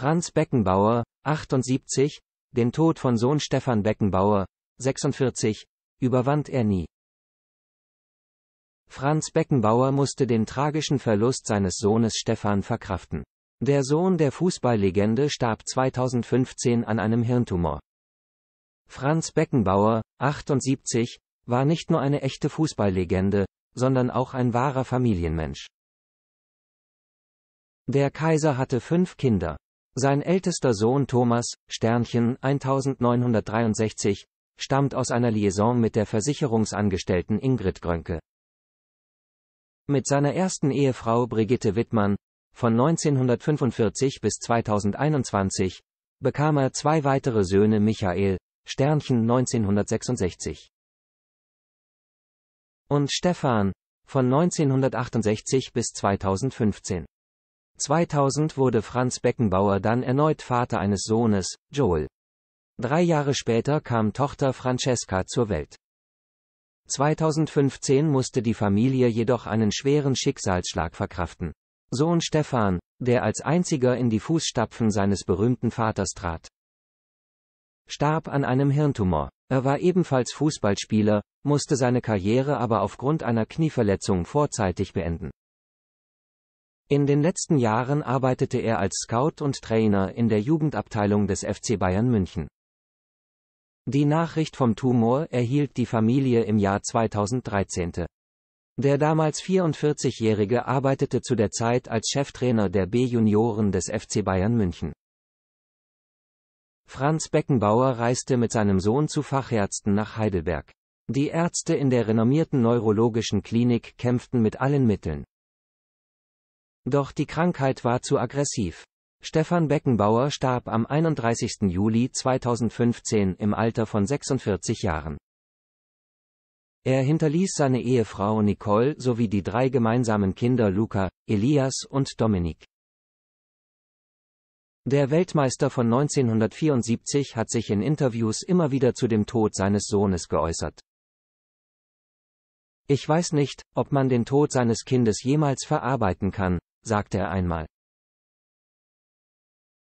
Franz Beckenbauer, 78, den Tod von Sohn Stefan Beckenbauer, 46, überwand er nie. Franz Beckenbauer musste den tragischen Verlust seines Sohnes Stefan verkraften. Der Sohn der Fußballlegende starb 2015 an einem Hirntumor. Franz Beckenbauer, 78, war nicht nur eine echte Fußballlegende, sondern auch ein wahrer Familienmensch. Der Kaiser hatte fünf Kinder. Sein ältester Sohn Thomas, Sternchen 1963, stammt aus einer Liaison mit der Versicherungsangestellten Ingrid Grönke. Mit seiner ersten Ehefrau Brigitte Wittmann, von 1945 bis 2021, bekam er zwei weitere Söhne Michael, Sternchen 1966. Und Stefan, von 1968 bis 2015. 2000 wurde Franz Beckenbauer dann erneut Vater eines Sohnes, Joel. Drei Jahre später kam Tochter Francesca zur Welt. 2015 musste die Familie jedoch einen schweren Schicksalsschlag verkraften. Sohn Stefan, der als einziger in die Fußstapfen seines berühmten Vaters trat, starb an einem Hirntumor. Er war ebenfalls Fußballspieler, musste seine Karriere aber aufgrund einer Knieverletzung vorzeitig beenden. In den letzten Jahren arbeitete er als Scout und Trainer in der Jugendabteilung des FC Bayern München. Die Nachricht vom Tumor erhielt die Familie im Jahr 2013. Der damals 44-Jährige arbeitete zu der Zeit als Cheftrainer der B-Junioren des FC Bayern München. Franz Beckenbauer reiste mit seinem Sohn zu Fachärzten nach Heidelberg. Die Ärzte in der renommierten neurologischen Klinik kämpften mit allen Mitteln. Doch die Krankheit war zu aggressiv. Stefan Beckenbauer starb am 31. Juli 2015 im Alter von 46 Jahren. Er hinterließ seine Ehefrau Nicole sowie die drei gemeinsamen Kinder Luca, Elias und Dominik. Der Weltmeister von 1974 hat sich in Interviews immer wieder zu dem Tod seines Sohnes geäußert. Ich weiß nicht, ob man den Tod seines Kindes jemals verarbeiten kann, sagte er einmal